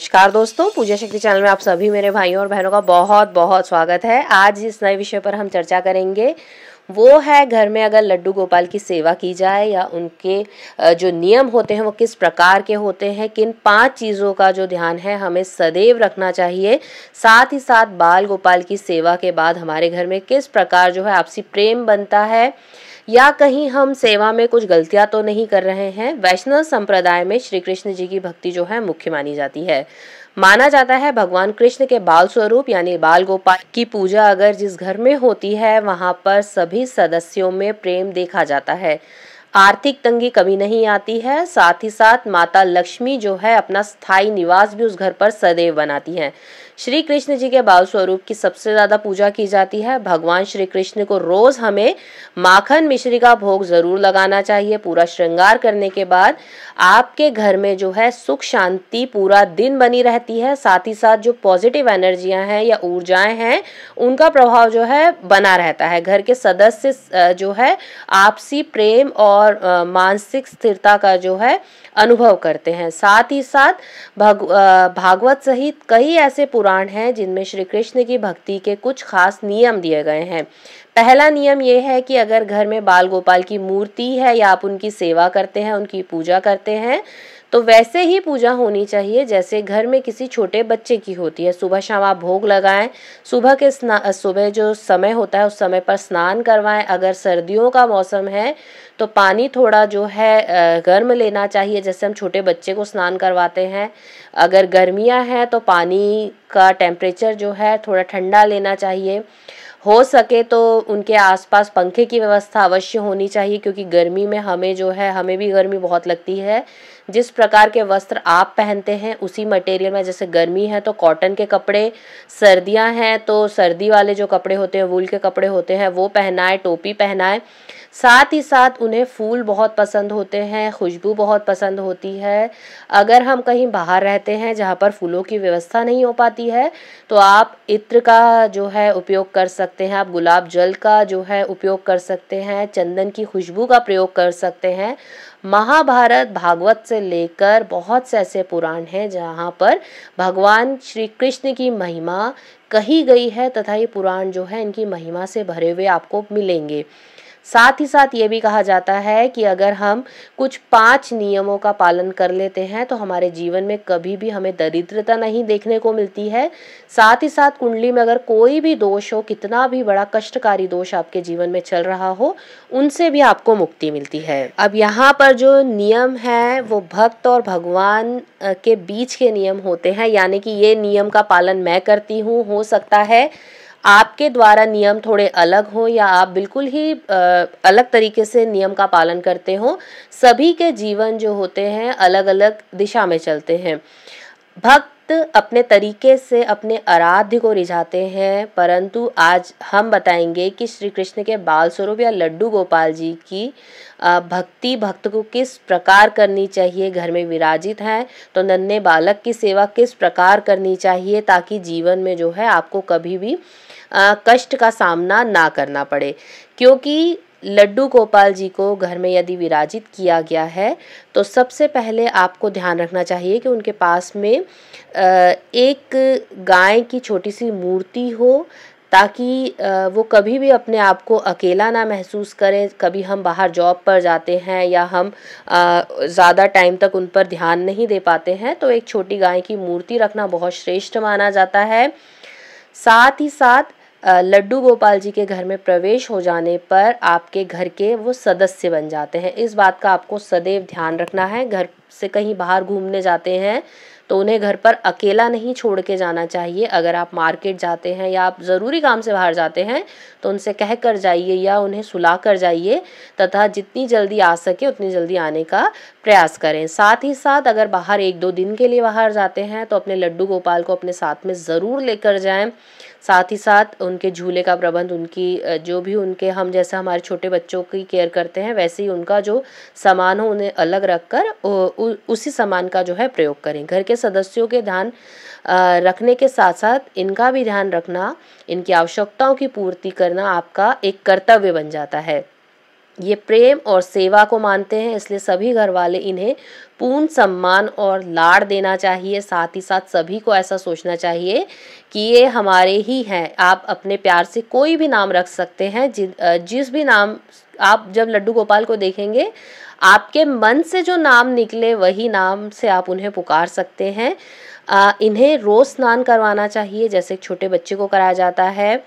नमस्कार दोस्तों पूजा शक्ति चैनल में आप सभी मेरे भाइयों और बहनों का बहुत बहुत स्वागत है आज इस नए विषय पर हम चर्चा करेंगे वो है घर में अगर लड्डू गोपाल की सेवा की जाए या उनके जो नियम होते हैं वो किस प्रकार के होते हैं किन पांच चीज़ों का जो ध्यान है हमें सदैव रखना चाहिए साथ ही साथ बाल गोपाल की सेवा के बाद हमारे घर में किस प्रकार जो है आपसी प्रेम बनता है या कहीं हम सेवा में कुछ गलतियां तो नहीं कर रहे हैं वैष्णव संप्रदाय में श्री कृष्ण जी की भक्ति जो है मुख्य मानी जाती है माना जाता है भगवान कृष्ण के बाल स्वरूप यानी बाल गोपाल की पूजा अगर जिस घर में होती है वहां पर सभी सदस्यों में प्रेम देखा जाता है आर्थिक तंगी कभी नहीं आती है साथ ही साथ माता लक्ष्मी जो है अपना स्थायी निवास भी उस घर पर सदैव बनाती हैं श्री कृष्ण जी के बाल स्वरूप की सबसे ज्यादा पूजा की जाती है भगवान श्री कृष्ण को रोज हमें माखन मिश्री का भोग जरूर लगाना चाहिए पूरा श्रृंगार करने के बाद आपके घर में जो है सुख शांति पूरा दिन बनी रहती है साथ ही साथ जो पॉजिटिव एनर्जियां हैं या ऊर्जाएं हैं उनका प्रभाव जो है बना रहता है घर के सदस्य जो है आपसी प्रेम और मानसिक स्थिरता का जो है अनुभव करते हैं साथ ही साथ भागवत सहित कई ऐसे पुराण हैं जिनमें श्री कृष्ण की भक्ति के कुछ खास नियम दिए गए हैं पहला नियम यह है कि अगर घर में बाल गोपाल की मूर्ति है या आप उनकी सेवा करते हैं उनकी पूजा करते हैं तो वैसे ही पूजा होनी चाहिए जैसे घर में किसी छोटे बच्चे की होती है सुबह शाम आप भोग लगाएं सुबह के स्नान सुबह जो समय होता है उस समय पर स्नान करवाएं अगर सर्दियों का मौसम है तो पानी थोड़ा जो है गर्म लेना चाहिए जैसे हम छोटे बच्चे को स्नान करवाते हैं अगर गर्मियाँ हैं तो पानी का टेम्परेचर जो है थोड़ा ठंडा लेना चाहिए हो सके तो उनके आसपास पंखे की व्यवस्था अवश्य होनी चाहिए क्योंकि गर्मी में हमें जो है हमें भी गर्मी बहुत लगती है जिस प्रकार के वस्त्र आप पहनते हैं उसी मटेरियल में जैसे गर्मी है तो कॉटन के कपड़े सर्दियां हैं तो सर्दी वाले जो कपड़े होते हैं वूल के कपड़े होते हैं वो पहनाए टोपी पहनाए साथ ही साथ उन्हें फूल बहुत पसंद होते हैं खुशबू बहुत पसंद होती है अगर हम कहीं बाहर रहते हैं जहाँ पर फूलों की व्यवस्था नहीं हो पाती है तो आप इत्र का जो है उपयोग कर सकते हैं आप गुलाब जल का जो है उपयोग कर सकते हैं चंदन की खुशबू का प्रयोग कर सकते हैं महाभारत भागवत से लेकर बहुत से ऐसे पुराण हैं जहाँ पर भगवान श्री कृष्ण की महिमा कही गई है तथा ये पुराण जो है इनकी महिमा से भरे हुए आपको मिलेंगे साथ ही साथ ये भी कहा जाता है कि अगर हम कुछ पांच नियमों का पालन कर लेते हैं तो हमारे जीवन में कभी भी हमें दरिद्रता नहीं देखने को मिलती है साथ ही साथ कुंडली में अगर कोई भी दोष हो कितना भी बड़ा कष्टकारी दोष आपके जीवन में चल रहा हो उनसे भी आपको मुक्ति मिलती है अब यहाँ पर जो नियम है वो भक्त और भगवान के बीच के नियम होते हैं यानी कि ये नियम का पालन मैं करती हूँ हो सकता है आपके द्वारा नियम थोड़े अलग हों या आप बिल्कुल ही अलग तरीके से नियम का पालन करते हो सभी के जीवन जो होते हैं अलग अलग दिशा में चलते हैं भक्त अपने तरीके से अपने आराध्य को रिझाते हैं परंतु आज हम बताएंगे कि श्री कृष्ण के बाल स्वरूप या लड्डू गोपाल जी की भक्ति भक्त को किस प्रकार करनी चाहिए घर में विराजित हैं तो नन्हे बालक की सेवा किस प्रकार करनी चाहिए ताकि जीवन में जो है आपको कभी भी कष्ट का सामना ना करना पड़े क्योंकि लड्डू गोपाल जी को घर में यदि विराजित किया गया है तो सबसे पहले आपको ध्यान रखना चाहिए कि उनके पास में एक गाय की छोटी सी मूर्ति हो ताकि वो कभी भी अपने आप को अकेला ना महसूस करें कभी हम बाहर जॉब पर जाते हैं या हम ज़्यादा टाइम तक उन पर ध्यान नहीं दे पाते हैं तो एक छोटी गाय की मूर्ति रखना बहुत श्रेष्ठ माना जाता है साथ ही साथ लड्डू गोपाल जी के घर में प्रवेश हो जाने पर आपके घर के वो सदस्य बन जाते हैं इस बात का आपको सदैव ध्यान रखना है घर से कहीं बाहर घूमने जाते हैं तो उन्हें घर पर अकेला नहीं छोड़ के जाना चाहिए अगर आप मार्केट जाते हैं या आप ज़रूरी काम से बाहर जाते हैं तो उनसे कह कर जाइए या उन्हें सुला कर जाइए तथा जितनी जल्दी आ सके उतनी जल्दी आने का प्रयास करें साथ ही साथ अगर बाहर एक दो दिन के लिए बाहर जाते हैं तो अपने लड्डू गोपाल को अपने साथ में ज़रूर लेकर जाएँ साथ ही साथ उनके झूले का प्रबंध उनकी जो भी उनके हम जैसे हमारे छोटे बच्चों की केयर करते हैं वैसे ही उनका जो सामान हो उन्हें अलग रख कर उसी सामान का जो है प्रयोग करें घर के सदस्यों के ध्यान रखने के साथ साथ इनका भी ध्यान रखना इनकी आवश्यकताओं की पूर्ति करना आपका एक कर्तव्य बन जाता है ये प्रेम और सेवा को मानते हैं इसलिए सभी घर वाले इन्हें पूर्ण सम्मान और लाड़ देना चाहिए साथ ही साथ सभी को ऐसा सोचना चाहिए कि ये हमारे ही हैं आप अपने प्यार से कोई भी नाम रख सकते हैं जि, जिस भी नाम आप जब लड्डू गोपाल को देखेंगे आपके मन से जो नाम निकले वही नाम से आप उन्हें पुकार सकते हैं आ, इन्हें रोज़ स्नान करवाना चाहिए जैसे छोटे बच्चे को कराया जाता है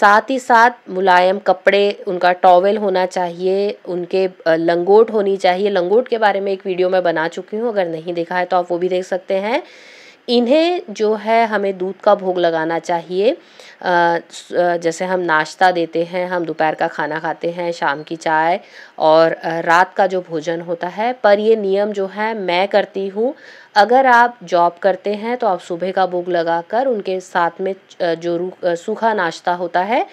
साथ ही साथ मुलायम कपड़े उनका टॉवेल होना चाहिए उनके लंगोट होनी चाहिए लंगोट के बारे में एक वीडियो मैं बना चुकी हूँ अगर नहीं देखा है तो आप वो भी देख सकते हैं इन्हें जो है हमें दूध का भोग लगाना चाहिए जैसे हम नाश्ता देते हैं हम दोपहर का खाना खाते हैं शाम की चाय और रात का जो भोजन होता है पर ये नियम जो है मैं करती हूँ अगर आप जॉब करते हैं तो आप सुबह का भोग लगाकर उनके साथ में जो सूखा नाश्ता होता है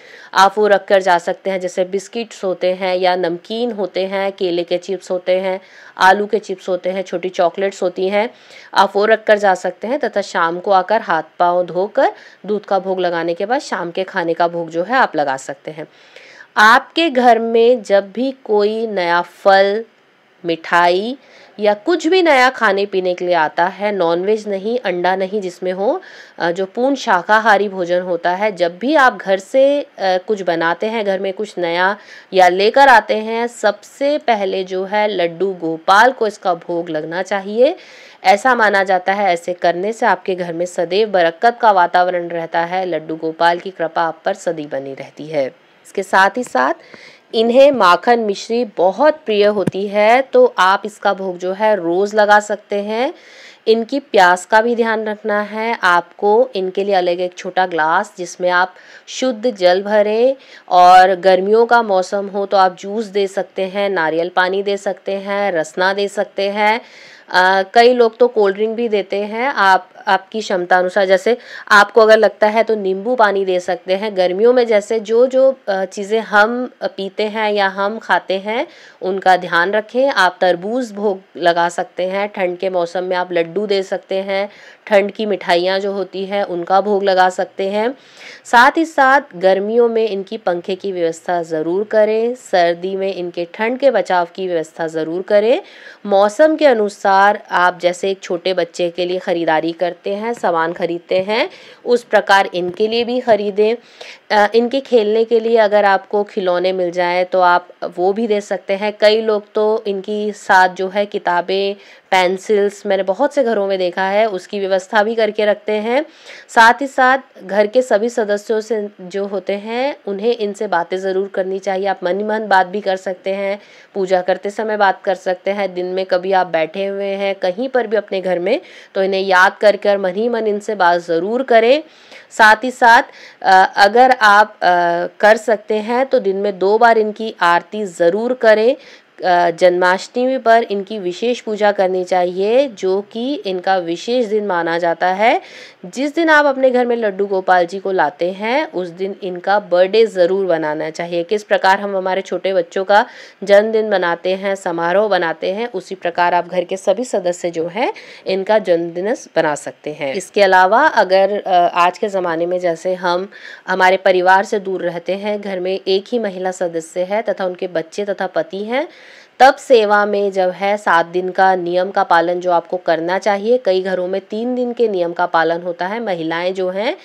आप वो रख कर जा सकते हैं जैसे बिस्किट्स होते हैं या नमकीन होते हैं केले के चिप्स होते हैं आलू के चिप्स होते हैं छोटी चॉकलेट्स होती हैं आप वो रख कर जा सकते हैं तथा शाम को आकर हाथ पाँव धोकर दूध का भोग लगाने के बाद शाम के खाने का भोग जो है आप लगा सकते हैं आपके घर में जब भी कोई नया फल मिठाई या कुछ भी नया खाने पीने के लिए आता है नॉनवेज नहीं अंडा नहीं जिसमें हो जो पूर्ण शाकाहारी भोजन होता है जब भी आप घर से कुछ बनाते हैं घर में कुछ नया या लेकर आते हैं सबसे पहले जो है लड्डू गोपाल को इसका भोग लगना चाहिए ऐसा माना जाता है ऐसे करने से आपके घर में सदैव बरक्कत का वातावरण रहता है लड्डू गोपाल की कृपा आप पर सदी बनी रहती है इसके साथ ही साथ इन्हें माखन मिश्री बहुत प्रिय होती है तो आप इसका भोग जो है रोज़ लगा सकते हैं इनकी प्यास का भी ध्यान रखना है आपको इनके लिए अलग एक छोटा ग्लास जिसमें आप शुद्ध जल भरें और गर्मियों का मौसम हो तो आप जूस दे सकते हैं नारियल पानी दे सकते हैं रसना दे सकते हैं कई लोग तो कोल्ड ड्रिंक भी देते हैं आप आपकी क्षमता अनुसार जैसे आपको अगर लगता है तो नींबू पानी दे सकते हैं गर्मियों में जैसे जो जो चीज़ें हम पीते हैं या हम खाते हैं उनका ध्यान रखें आप तरबूज भोग लगा सकते हैं ठंड के मौसम में आप लड्डू दे सकते हैं ठंड की मिठाइयाँ जो होती हैं उनका भोग लगा सकते हैं साथ ही साथ गर्मियों में इनकी पंखे की व्यवस्था ज़रूर करें सर्दी में इनके ठंड के बचाव की व्यवस्था ज़रूर करें मौसम के अनुसार आप जैसे एक छोटे बच्चे के लिए ख़रीदारी करते करते हैं सामान खरीदते हैं उस प्रकार इनके लिए भी खरीदें इनके खेलने के लिए अगर आपको खिलौने मिल जाए तो आप वो भी दे सकते हैं कई लोग तो इनकी साथ जो है किताबें पेंसिल्स मैंने बहुत से घरों में देखा है उसकी व्यवस्था भी करके रखते हैं साथ ही साथ घर के सभी सदस्यों से जो होते हैं उन्हें इनसे बातें ज़रूर करनी चाहिए आप मन मन बात भी कर सकते हैं पूजा करते समय बात कर सकते हैं दिन में कभी आप बैठे हुए हैं कहीं पर भी अपने घर में तो इन्हें याद कर कर मन ही मन इनसे बात ज़रूर करें साथ ही साथ अगर आप आ, कर सकते हैं तो दिन में दो बार इनकी आरती ज़रूर करें जन्माष्टमी पर इनकी विशेष पूजा करनी चाहिए जो कि इनका विशेष दिन माना जाता है जिस दिन आप अपने घर में लड्डू गोपाल जी को लाते हैं उस दिन इनका बर्थडे ज़रूर बनाना चाहिए किस प्रकार हम हमारे छोटे बच्चों का जन्मदिन मनाते हैं समारोह बनाते हैं उसी प्रकार आप घर के सभी सदस्य जो हैं इनका जन्मदिन बना सकते हैं इसके अलावा अगर आज के ज़माने में जैसे हम हमारे परिवार से दूर रहते हैं घर में एक ही महिला सदस्य है तथा उनके बच्चे तथा पति हैं तब सेवा में जब है सात दिन का नियम का पालन जो आपको करना चाहिए कई घरों में तीन दिन के नियम का पालन होता है महिलाएं जो हैं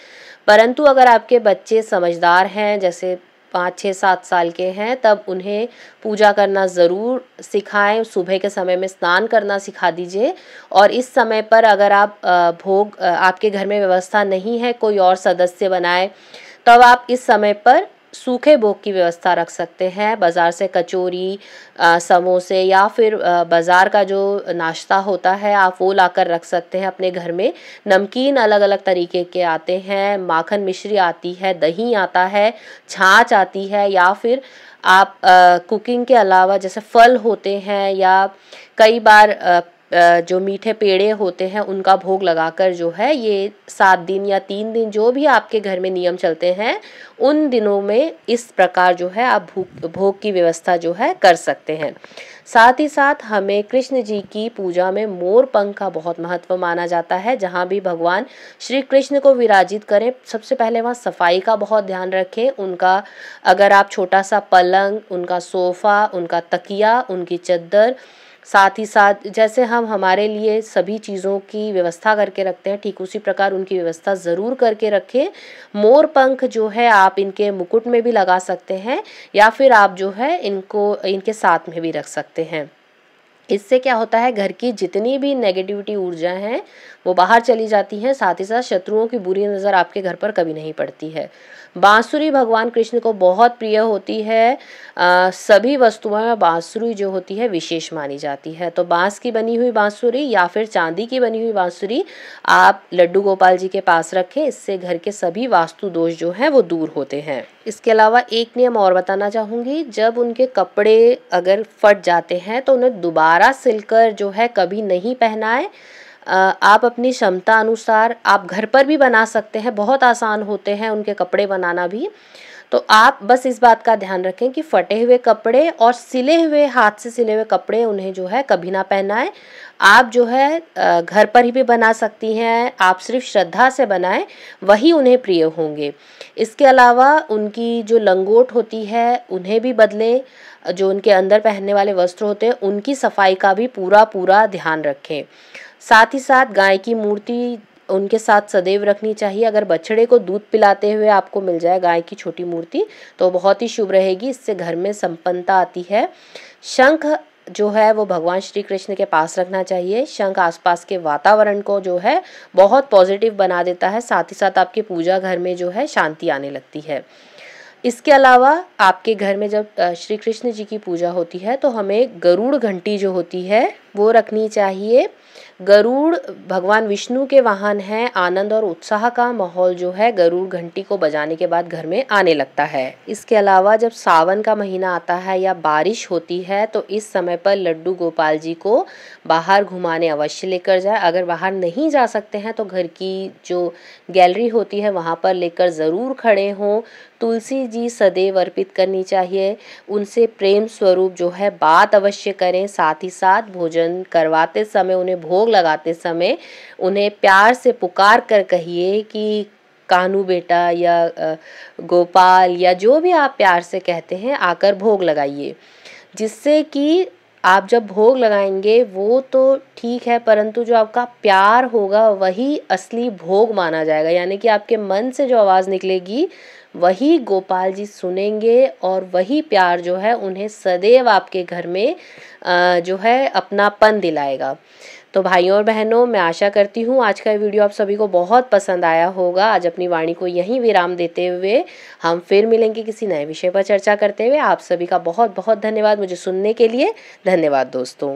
परंतु अगर आपके बच्चे समझदार हैं जैसे पाँच छः सात साल के हैं तब उन्हें पूजा करना ज़रूर सिखाएं सुबह के समय में स्नान करना सिखा दीजिए और इस समय पर अगर आप भोग आपके घर में व्यवस्था नहीं है कोई और सदस्य बनाए तब आप इस समय पर सूखे भोग की व्यवस्था रख सकते हैं बाज़ार से कचोरी समोसे या फिर बाज़ार का जो नाश्ता होता है आप वो लाकर रख सकते हैं अपने घर में नमकीन अलग अलग तरीके के आते हैं माखन मिश्री आती है दही आता है छाछ आती है या फिर आप आ, कुकिंग के अलावा जैसे फल होते हैं या कई बार आ, जो मीठे पेड़े होते हैं उनका भोग लगाकर जो है ये सात दिन या तीन दिन जो भी आपके घर में नियम चलते हैं उन दिनों में इस प्रकार जो है आप भोग भोग की व्यवस्था जो है कर सकते हैं साथ ही साथ हमें कृष्ण जी की पूजा में मोर पंख का बहुत महत्व माना जाता है जहाँ भी भगवान श्री कृष्ण को विराजित करें सबसे पहले वहाँ सफाई का बहुत ध्यान रखें उनका अगर आप छोटा सा पलंग उनका सोफ़ा उनका तकिया उनकी चद्दर साथ ही साथ जैसे हम हमारे लिए सभी चीज़ों की व्यवस्था करके रखते हैं ठीक उसी प्रकार उनकी व्यवस्था ज़रूर करके रखें मोर पंख जो है आप इनके मुकुट में भी लगा सकते हैं या फिर आप जो है इनको इनके साथ में भी रख सकते हैं इससे क्या होता है घर की जितनी भी नेगेटिविटी ऊर्जा हैं वो बाहर चली जाती हैं साथ ही साथ शत्रुओं की बुरी नज़र आपके घर पर कभी नहीं पड़ती है बांसुरी भगवान कृष्ण को बहुत प्रिय होती है आ, सभी वस्तुओं में बांसुरी जो होती है विशेष मानी जाती है तो बांस की बनी हुई बांसुरी या फिर चांदी की बनी हुई बांसुरी आप लड्डू गोपाल जी के पास रखें इससे घर के सभी वास्तु दोष जो हैं वो दूर होते हैं इसके अलावा एक नियम और बताना चाहूँगी जब उनके कपड़े अगर फट जाते हैं तो उन्हें दोबारा सिलकर जो है कभी नहीं पहनाएं आप अपनी क्षमता अनुसार आप घर पर भी बना सकते हैं बहुत आसान होते हैं उनके कपड़े बनाना भी तो आप बस इस बात का ध्यान रखें कि फटे हुए कपड़े और सिले हुए हाथ से सिले हुए कपड़े उन्हें जो है कभी ना पहनाएं आप जो है घर पर ही भी बना सकती हैं आप सिर्फ श्रद्धा से बनाएं वही उन्हें प्रिय होंगे इसके अलावा उनकी जो लंगोट होती है उन्हें भी बदलें जो उनके अंदर पहनने वाले वस्त्र होते हैं उनकी सफाई का भी पूरा पूरा ध्यान रखें साथ ही साथ गाय की मूर्ति उनके साथ सदैव रखनी चाहिए अगर बछड़े को दूध पिलाते हुए आपको मिल जाए गाय की छोटी मूर्ति तो बहुत ही शुभ रहेगी इससे घर में संपन्नता आती है शंख जो है वो भगवान श्री कृष्ण के पास रखना चाहिए शंख आसपास के वातावरण को जो है बहुत पॉजिटिव बना देता है साथ ही साथ आपके पूजा घर में जो है शांति आने लगती है इसके अलावा आपके घर में जब श्री कृष्ण जी की पूजा होती है तो हमें गरुड़ घंटी जो होती है वो रखनी चाहिए गरुड़ भगवान विष्णु के वाहन हैं आनंद और उत्साह का माहौल जो है गरुड़ घंटी को बजाने के बाद घर में आने लगता है इसके अलावा जब सावन का महीना आता है या बारिश होती है तो इस समय पर लड्डू गोपाल जी को बाहर घुमाने अवश्य लेकर जाए अगर बाहर नहीं जा सकते हैं तो घर की जो गैलरी होती है वहाँ पर लेकर ज़रूर खड़े हों तुलसी जी सदैव अर्पित करनी चाहिए उनसे प्रेम स्वरूप जो है बात अवश्य करें साथ ही साथ भोजन करवाते समय उन्हें भोग लगाते समय उन्हें प्यार से पुकार कर कहिए कि कानू बेटा या गोपाल या जो भी आप प्यार से कहते हैं आकर भोग लगाइए जिससे कि आप जब भोग लगाएंगे वो तो ठीक है परंतु जो आपका प्यार होगा वही असली भोग माना जाएगा यानी कि आपके मन से जो आवाज़ निकलेगी वही गोपाल जी सुनेंगे और वही प्यार जो है उन्हें सदैव आपके घर में जो है अपनापन दिलाएगा तो भाइयों और बहनों मैं आशा करती हूँ आज का वीडियो आप सभी को बहुत पसंद आया होगा आज अपनी वाणी को यहीं विराम देते हुए हम फिर मिलेंगे किसी नए विषय पर चर्चा करते हुए आप सभी का बहुत बहुत धन्यवाद मुझे सुनने के लिए धन्यवाद दोस्तों